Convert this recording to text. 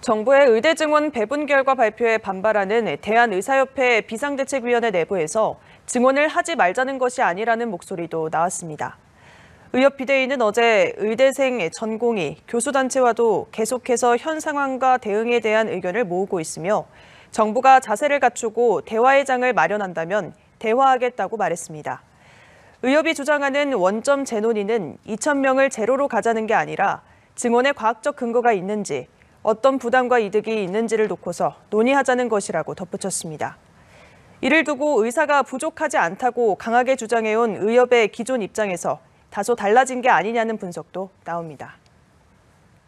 정부의 의대 증원 배분 결과 발표에 반발하는 대한의사협회 비상대책위원회 내부에서 증원을 하지 말자는 것이 아니라는 목소리도 나왔습니다. 의협 비대위는 어제 의대생 전공이 교수단체와도 계속해서 현 상황과 대응에 대한 의견을 모으고 있으며 정부가 자세를 갖추고 대화의 장을 마련한다면 대화하겠다고 말했습니다. 의협이 주장하는 원점 재논의는 2 0명을 제로로 가자는 게 아니라 증언의 과학적 근거가 있는지 어떤 부담과 이득이 있는지를 놓고서 논의하자는 것이라고 덧붙였습니다. 이를 두고 의사가 부족하지 않다고 강하게 주장해온 의협의 기존 입장에서 다소 달라진 게 아니냐는 분석도 나옵니다.